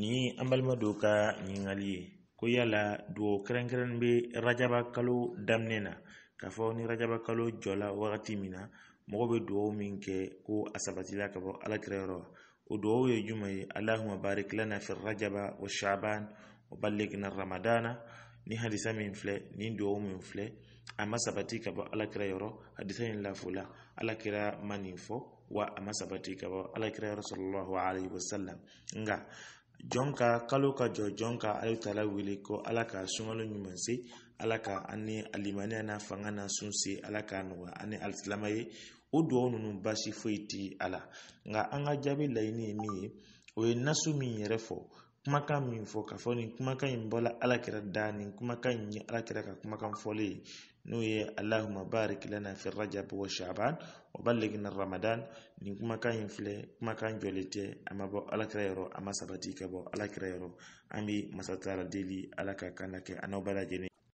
ni an balima do ka ɲiningali ye ko yala duwo kɛrɛnkɛrɛn be rajaba kalo daminɛ na k'a fɔ ni rajaba kalo jɔla wagati min na mɔgɔ be duwaw min kɛ ko a sabatila ka bɔ alakirayɔrɔ wa o duwaw ye juma ye allahuma barik lana fi rajaba wa shaban wa balligna ramadana ni hadisa min filɛ ni duwaw min filɛ a ma sabati ka bɔ alakira yɔrɔ hadisa ɲi lafola alakira ma nin fɔ wa a ma sabati ka bɔ alakirayɔrɔ sallallahu alaihi wasallam nga jɔn ka kalo ka jɔ jɔn ka ala taala wele ko ala ka sunkalo ɲuman se ala ka ani alimaniya n'a fanga n'a sun se ala k'a nɔgɔya ani alisilama ye o dugawu ninnu basi foyi ti a la nka an ka jaabi laɲini ye min ye o ye nasu min yɛrɛ fɔ Kumakan min fɔ ka fɔ nin kumakan in bɔla alakira da nin kumakan in ye alakira ka kumakan fɔli ye n'o ye alahuma barik lana fi rajab wa sha'ban wa na ramadan nin kumakan in filɛ kumakan jɔlen tɛ a ma bɔ alakira yɔrɔ a ma sabati ka bɔ alakira yɔrɔ an bɛ tala deli ala ka kan kɛ an n'aw bɛɛ lajɛlen